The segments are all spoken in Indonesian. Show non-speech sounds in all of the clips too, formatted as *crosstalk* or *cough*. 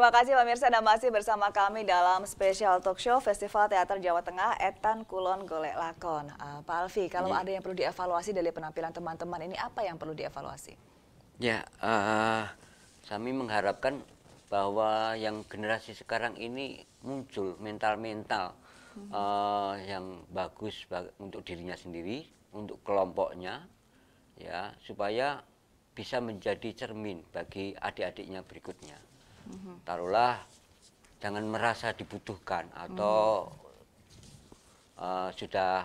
Terima kasih pemirsa Anda masih bersama kami dalam spesial talk show Festival Teater Jawa Tengah Etan Kulon Golek Lakon. Uh, Pak Alfi, kalau iya. ada yang perlu dievaluasi dari penampilan teman-teman ini apa yang perlu dievaluasi? Ya, uh, kami mengharapkan bahwa yang generasi sekarang ini muncul mental-mental hmm. uh, yang bagus untuk dirinya sendiri, untuk kelompoknya, ya supaya bisa menjadi cermin bagi adik-adiknya berikutnya taruhlah jangan merasa dibutuhkan atau hmm. uh, sudah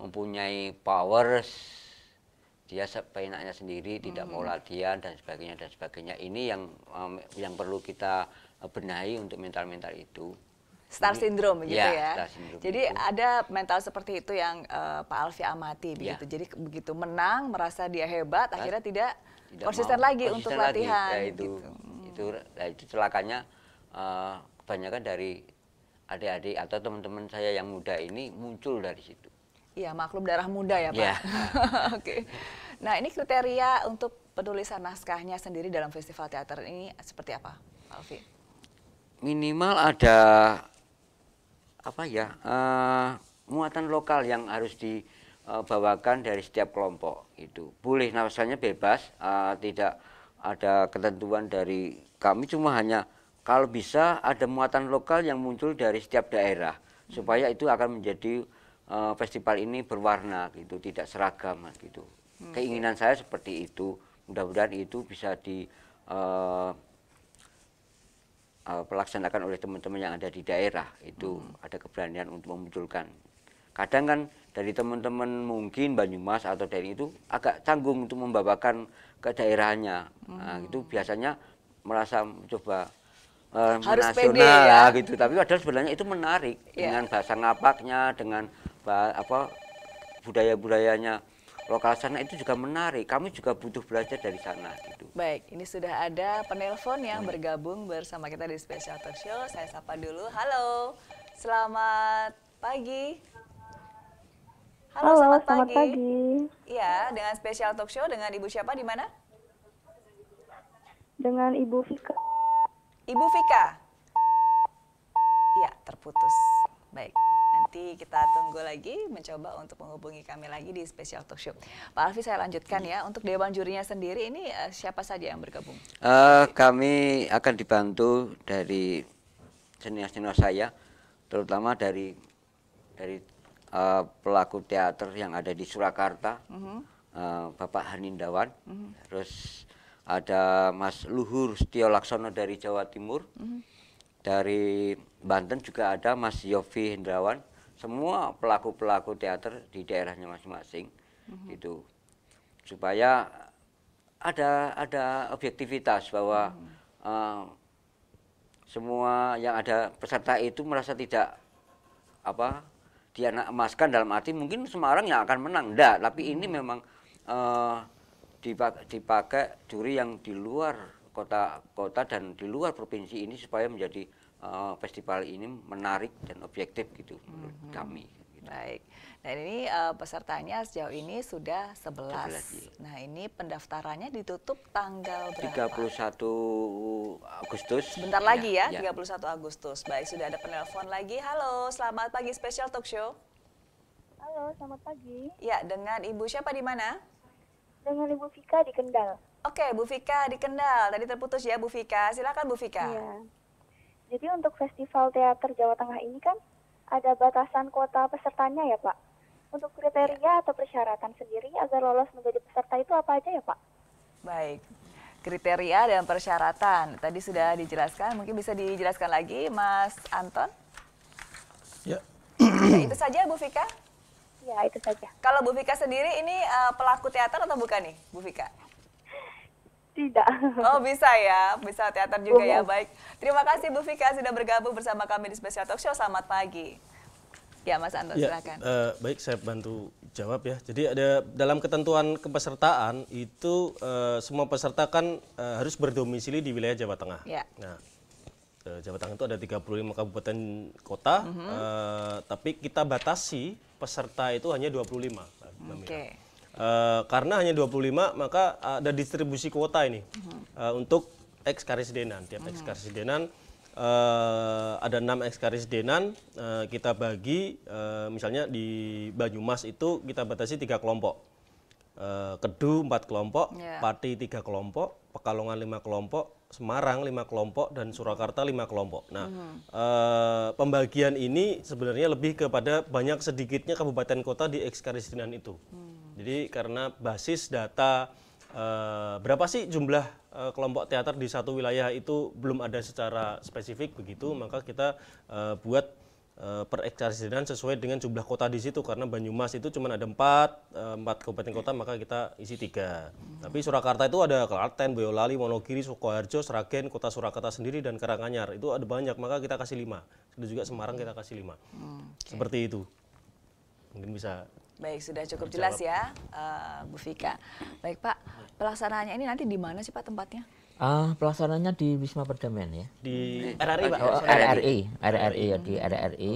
mempunyai powers dia sepenaknya sendiri hmm. tidak mau hmm. latihan dan sebagainya dan sebagainya ini yang um, yang perlu kita benahi untuk mental-mental itu star syndrome gitu ya. ya. syndrome Jadi itu. ada mental seperti itu yang uh, Pak Alfi amati begitu. Ya. Jadi begitu menang merasa dia hebat, Mas, akhirnya tidak tidak konsisten mau, lagi konsisten untuk lagi. Ya, latihan itu, gitu. Itu nah, itu celakanya uh, kebanyakan dari adik-adik atau teman-teman saya yang muda ini muncul dari situ. Iya, maklum darah muda ya, Pak. Ya. *laughs* Oke. okay. Nah, ini kriteria untuk penulisan naskahnya sendiri dalam festival teater ini seperti apa, Alfi? Minimal ada apa ya? Uh, muatan lokal yang harus di E, bawakan dari setiap kelompok itu boleh nafasannya bebas uh, tidak ada ketentuan dari kami cuma hanya kalau bisa ada muatan lokal yang muncul dari setiap daerah hmm. supaya itu akan menjadi uh, festival ini berwarna gitu tidak seragam gitu hmm. keinginan saya seperti itu mudah-mudahan itu bisa di uh, pelaksanakan oleh teman-teman yang ada di daerah itu hmm. ada keberanian untuk memunculkan kadang kan dari teman-teman mungkin Banyumas atau dari itu agak canggung untuk membawakan ke daerahnya. Hmm. Nah, itu hmm. biasanya merasa coba eh, Harus nasional pede, ya. gitu. Tapi padahal sebenarnya itu menarik yeah. dengan bahasa ngapaknya, dengan bah, apa budaya-budayanya lokal sana itu juga menarik. Kami juga butuh belajar dari sana gitu. Baik, ini sudah ada penelpon yang hmm. bergabung bersama kita di Special Talk Show. Saya sapa dulu. Halo. Selamat pagi. Halo, Halo selamat, selamat pagi. Iya, dengan spesial talk show dengan Ibu siapa di mana? Dengan Ibu Fika Ibu Fika Iya, terputus. Baik. Nanti kita tunggu lagi mencoba untuk menghubungi kami lagi di spesial talk show. Pak Alfi saya lanjutkan ya. Untuk dewan jurinya sendiri ini uh, siapa saja yang bergabung? Uh, kami akan dibantu dari senior-senior saya, terutama dari dari uh, pelaku teater yang ada di Surakarta, uh -huh. uh, Bapak Hanindawan, uh mhm. -huh. terus ada Mas Luhur Setio Laksono dari Jawa Timur, uh mhm. -huh. dari Banten juga ada Mas Yofi Hendrawan, semua pelaku-pelaku teater di daerahnya masing-masing, uh mhm. -huh. itu supaya ada ada objektivitas bahwa uh, -huh. uh, semua yang ada peserta itu merasa tidak apa nak emaskan dalam arti mungkin Semarang yang akan menang. Enggak, tapi ini hmm. memang uh, eh, dipakai, dipakai juri yang di luar kota-kota dan di luar provinsi ini supaya menjadi uh, festival ini menarik dan objektif gitu menurut hmm. kami. Gitu. Baik. Nah ini uh, pesertanya sejauh ini sudah 11. 11 iya. Nah ini pendaftarannya ditutup tanggal berapa? 31 Agustus. sebentar lagi iya, ya, ya, 31 Agustus. Baik, sudah ada penelpon lagi. Halo, selamat pagi Special Talk Show. Halo, selamat pagi. Ya, dengan Ibu siapa di mana? Dengan Ibu Fika di Kendal. Oke, Bu Fika di Kendal. Tadi terputus ya Bu Fika Silakan Bu Fika Iya. Jadi untuk Festival Teater Jawa Tengah ini kan ada batasan kuota pesertanya ya Pak? Untuk kriteria atau persyaratan sendiri agar lolos menjadi peserta itu apa aja ya Pak? Baik, kriteria dan persyaratan tadi sudah dijelaskan, mungkin bisa dijelaskan lagi Mas Anton? Ya. ya itu saja Bu Fika? Ya itu saja. Kalau Bu Fika sendiri ini uh, pelaku teater atau bukan nih Bu Fika? tidak. Oh bisa ya, bisa teater juga ya. Baik, terima kasih Bu Fika sudah bergabung bersama kami di Special Talk Show. Selamat pagi. Ya Mas Anto ya, silakan. Uh, baik, saya bantu jawab ya. Jadi ada dalam ketentuan kepesertaan itu uh, semua peserta kan uh, harus berdomisili di wilayah Jawa Tengah. Ya. Nah, Jawa Tengah itu ada 35 kabupaten kota, mm -hmm. uh, tapi kita batasi peserta itu hanya 25. Oke. Okay. Uh, karena hanya 25 maka ada distribusi kuota ini -huh. Eh, uh, untuk ex tiap hmm. ex denan uh, eh, ada enam ex karisidenan uh, kita bagi uh, misalnya di Banyumas itu kita batasi tiga kelompok uh, Kedu empat kelompok yeah. Pati tiga kelompok Pekalongan lima kelompok Semarang lima kelompok dan Surakarta lima kelompok. Nah, uh -huh. uh, pembagian ini sebenarnya lebih kepada banyak sedikitnya kabupaten kota di denan itu. -huh. Hmm. Jadi karena basis data eh, berapa sih jumlah eh, kelompok teater di satu wilayah itu belum ada secara spesifik begitu, maka kita eh, buat perekstrasenan sesuai dengan jumlah kota di situ karena Banyumas itu cuma ada empat empat kabupaten kota maka kita isi tiga tapi Surakarta itu ada Klaten, Boyolali, Wonogiri, Sukoharjo, Sragen, kota Surakarta sendiri dan Karanganyar itu ada banyak maka kita kasih lima Sudah juga Semarang kita kasih lima hmm, okay. seperti itu mungkin bisa Baik, sudah cukup jelas ya, uh, Bu Fika. Baik Pak, pelaksanaannya ini nanti di mana sih Pak tempatnya? Uh, pelaksanaannya di Wisma Perdamaian ya. Di hmm. RRI Pak. Oh, RRI, RRI ya di hmm. RRI.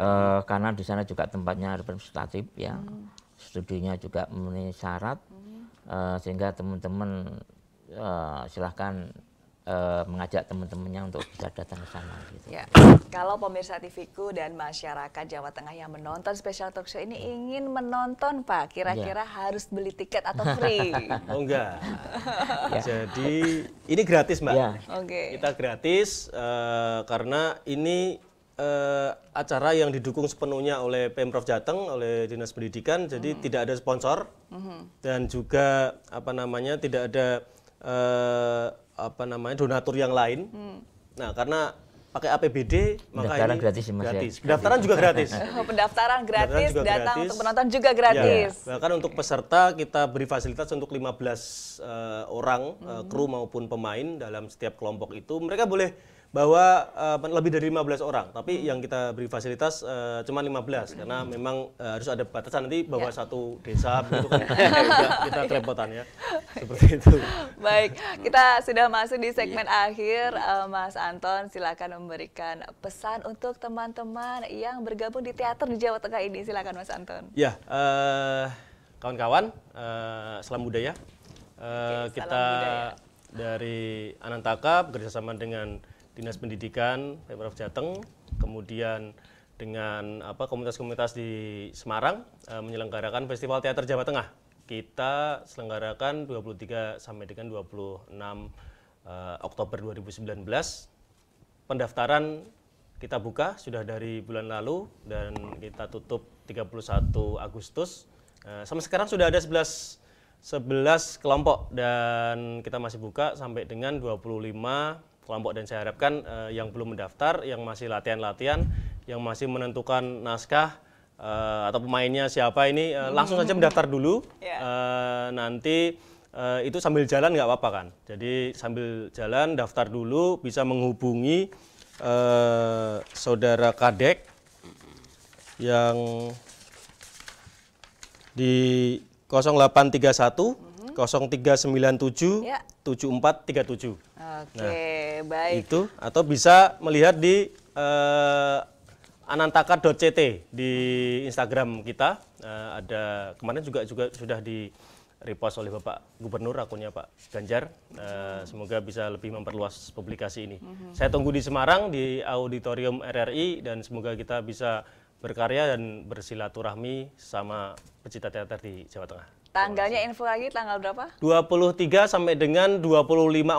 Uh, oh, eh, karena di sana juga tempatnya representatif ya. Hmm. Studinya juga memenuhi syarat uh, sehingga teman-teman uh, silahkan uh, mengajak teman-temannya untuk bisa datang ke sana. Gitu. Ya. Kalau pemirsa TVku dan masyarakat Jawa Tengah yang menonton special talk show ini ingin menonton Pak, kira-kira ya. harus beli tiket atau free? *laughs* oh enggak. ya. Jadi ini gratis Mbak. Ya. Oke. Okay. Kita gratis uh, karena ini uh, acara yang didukung sepenuhnya oleh Pemprov Jateng, oleh Dinas Pendidikan, jadi mm. tidak ada sponsor -hmm. dan juga apa namanya tidak ada apa namanya donatur yang lain. Hmm. Nah, karena pakai APBD maka pendaftaran ini gratis mas ya. gratis. Ya. Pendaftaran juga gratis. *laughs* Oh, pendaftaran gratis, juga datang gratis. untuk penonton juga gratis. Ya, bahkan untuk peserta kita beri fasilitas untuk 15 uh, eh, orang eh, hmm. uh, kru maupun pemain dalam setiap kelompok itu. Mereka boleh bahwa uh, lebih dari 15 orang, tapi hmm. yang kita beri fasilitas uh, cuma 15 hmm. karena memang uh, harus ada batasan nanti bahwa ya. satu desa begitu *laughs* kan. kita kerepotan ya. *laughs* Seperti itu. Baik, kita sudah masuk di segmen ya. akhir uh, Mas Anton silakan memberikan pesan untuk teman-teman yang bergabung di teater di Jawa Tengah ini. Silakan Mas Anton. Ya, uh, kawan-kawan, uh, salam budaya. Uh, Oke, kita budaya. dari Anantaka bekerjasama dengan Dinas Pendidikan Pemprov Jateng, kemudian dengan apa komunitas-komunitas di Semarang e, menyelenggarakan Festival Teater Jawa Tengah. Kita selenggarakan 23 sampai dengan 26 e, eh, Oktober 2019. Pendaftaran kita buka sudah dari bulan lalu dan kita tutup 31 Agustus. E, eh, sama sekarang sudah ada 11 11 kelompok dan kita masih buka sampai dengan 25 kelompok dan saya harapkan uh, yang belum mendaftar, yang masih latihan-latihan, yang masih menentukan naskah uh, atau pemainnya siapa ini uh, langsung saja mendaftar dulu. Yeah. Ya. Uh, nanti uh, itu sambil jalan nggak apa-apa kan. Jadi sambil jalan daftar dulu bisa menghubungi uh, saudara Kadek yang di 0831 0397 ya. 7437. Oke, nah, baik. Itu atau bisa melihat di uh, eh, anantaka.ct di Instagram kita. Uh, ada kemarin juga juga sudah di repost oleh Bapak Gubernur akunnya Pak Ganjar. Uh, semoga bisa lebih memperluas publikasi ini. Mm -hmm. Saya tunggu di Semarang di auditorium RRI dan semoga kita bisa berkarya dan bersilaturahmi sama pecinta teater di Jawa Tengah. Tanggalnya info lagi tanggal berapa? 23 sampai dengan 25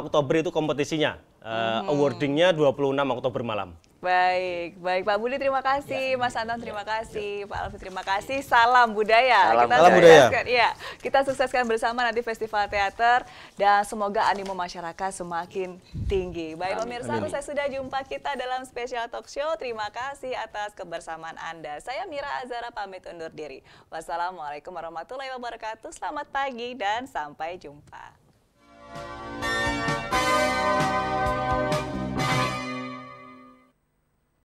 Oktober itu kompetisinya. Uh, awardingnya 26 Oktober malam. Baik, baik Pak Budi terima kasih, ya. Mas Anton terima ya. kasih, ya. Pak Alfi terima kasih. Salam budaya. Salam, kita Salam budaya. Iya, kita sukseskan bersama nanti festival teater dan semoga animo masyarakat semakin tinggi. Baik pemirsa, saya sudah jumpa kita dalam spesial talk show. Terima kasih atas kebersamaan Anda. Saya Mira Azara pamit undur diri. Wassalamualaikum warahmatullahi wabarakatuh. Selamat pagi dan sampai jumpa.